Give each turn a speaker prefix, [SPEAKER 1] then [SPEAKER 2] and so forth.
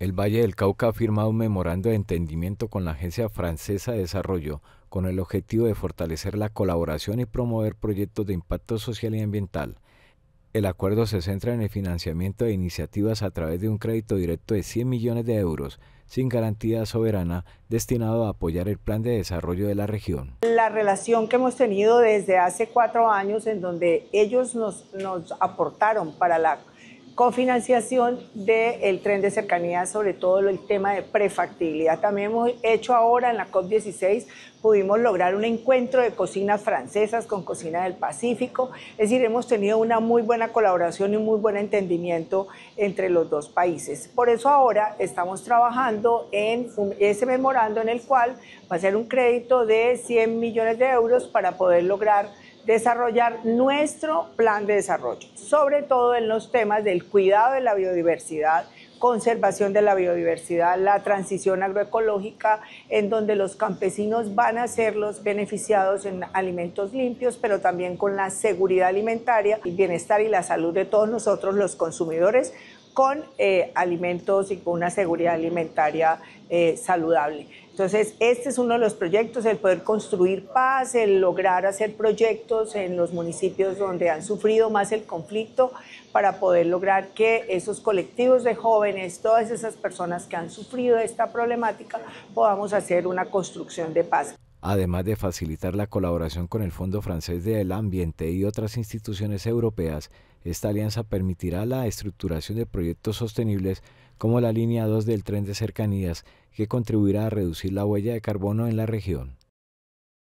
[SPEAKER 1] El Valle del Cauca ha firmado un memorando de entendimiento con la Agencia Francesa de Desarrollo con el objetivo de fortalecer la colaboración y promover proyectos de impacto social y ambiental. El acuerdo se centra en el financiamiento de iniciativas a través de un crédito directo de 100 millones de euros sin garantía soberana destinado a apoyar el plan de desarrollo de la región.
[SPEAKER 2] La relación que hemos tenido desde hace cuatro años en donde ellos nos, aportaron para la cofinanciación del tren de cercanía, sobre todo el tema de prefactibilidad. También hemos hecho ahora en la COP16, pudimos lograr un encuentro de cocinas francesas con cocina del Pacífico, es decir, hemos tenido una muy buena colaboración y un muy buen entendimiento entre los dos países. Por eso ahora estamos trabajando en ese memorando en el cual va a ser un crédito de 100 millones de euros para poder lograr desarrollar nuestro plan de desarrollo, sobre todo en los temas del cuidado de la biodiversidad, conservación de la biodiversidad, la transición agroecológica, en donde los campesinos van a ser los beneficiados en alimentos limpios, pero también con la seguridad alimentaria, el bienestar y la salud de todos nosotros los consumidores, con eh, alimentos y con una seguridad alimentaria eh, saludable. Entonces, este es uno de los proyectos, el poder construir paz, el lograr hacer proyectos en los municipios donde han sufrido más el conflicto para poder lograr que esos colectivos de jóvenes, todas esas personas que han sufrido esta problemática, podamos hacer una construcción de paz
[SPEAKER 1] además de facilitar la colaboración con el Fondo Francés del Ambiente y otras instituciones europeas, esta alianza permitirá la estructuración de proyectos sostenibles como la línea 2 del tren de cercanías, que contribuirá a reducir la huella de carbono en la región.